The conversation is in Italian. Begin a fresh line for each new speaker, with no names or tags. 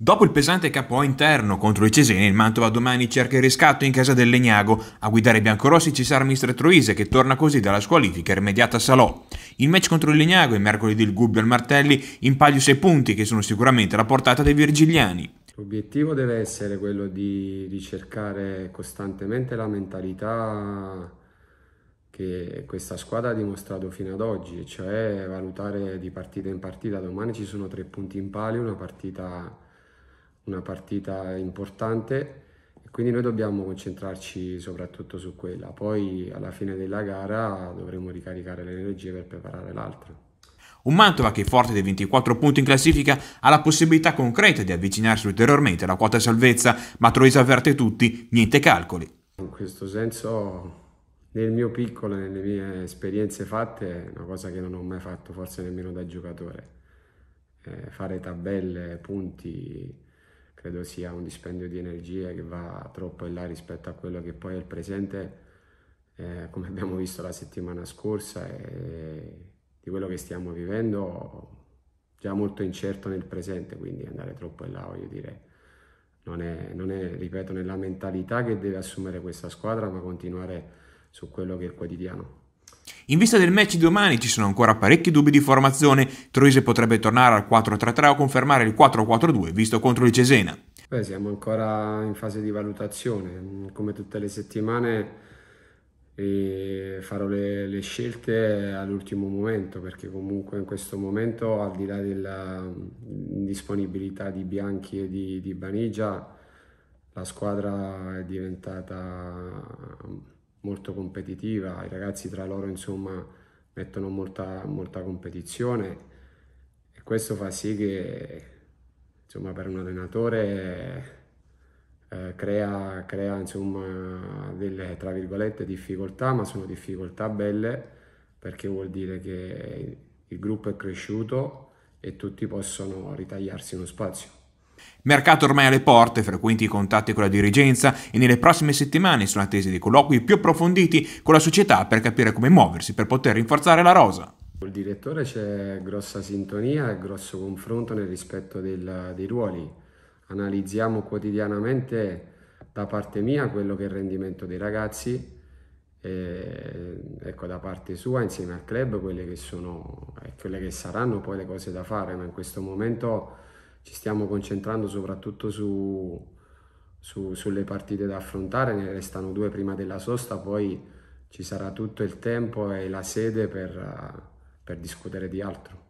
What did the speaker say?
Dopo il pesante capo interno contro i Ceseni, il Mantova domani cerca il riscatto in casa del Legnago. A guidare i biancorossi ci sarà Mister Troise che torna così dalla squalifica rimediata a Salò. Il match contro il Legnago e mercoledì il Gubbio al Martelli in palio 6 punti che sono sicuramente la portata dei virgiliani.
L'obiettivo deve essere quello di ricercare costantemente la mentalità che questa squadra ha dimostrato fino ad oggi, cioè valutare di partita in partita. Domani ci sono tre punti in palio, una partita una partita importante e quindi noi dobbiamo concentrarci soprattutto su quella. Poi alla fine della gara dovremo ricaricare le energie per preparare l'altra.
Un Mantova che, forte dei 24 punti in classifica, ha la possibilità concreta di avvicinarsi ulteriormente alla quota salvezza, ma Troisi avverte tutti, niente calcoli.
In questo senso, nel mio piccolo, nelle mie esperienze fatte, è una cosa che non ho mai fatto, forse nemmeno da giocatore. Eh, fare tabelle, punti, credo sia un dispendio di energie che va troppo in là rispetto a quello che poi è il presente, eh, come abbiamo visto la settimana scorsa, e di quello che stiamo vivendo già molto incerto nel presente, quindi andare troppo in là, voglio dire, non è, non è ripeto, nella mentalità che deve assumere questa squadra, ma continuare su quello che è il quotidiano.
In vista del match di domani ci sono ancora parecchi dubbi di formazione, Troise potrebbe tornare al 4-3-3 o confermare il 4-4-2 visto contro il Cesena.
Beh, siamo ancora in fase di valutazione, come tutte le settimane farò le, le scelte all'ultimo momento perché comunque in questo momento al di là dell'indisponibilità di Bianchi e di, di Banigia la squadra è diventata molto competitiva, i ragazzi tra loro insomma mettono molta, molta competizione e questo fa sì che insomma, per un allenatore eh, crea, crea insomma, delle tra virgolette difficoltà, ma sono difficoltà belle perché vuol dire che il gruppo è cresciuto e tutti possono ritagliarsi uno spazio.
Mercato ormai alle porte, frequenti i contatti con la dirigenza e nelle prossime settimane sono attesi dei colloqui più approfonditi con la società per capire come muoversi per poter rinforzare la rosa.
Col direttore c'è grossa sintonia e grosso confronto nel rispetto del, dei ruoli. Analizziamo quotidianamente da parte mia quello che è il rendimento dei ragazzi e ecco, da parte sua insieme al club quelle che sono eh, quelle che saranno poi le cose da fare, ma in questo momento ci stiamo concentrando soprattutto su, su, sulle partite da affrontare, ne restano due prima della sosta, poi ci sarà tutto il tempo e la sede per, per discutere di altro.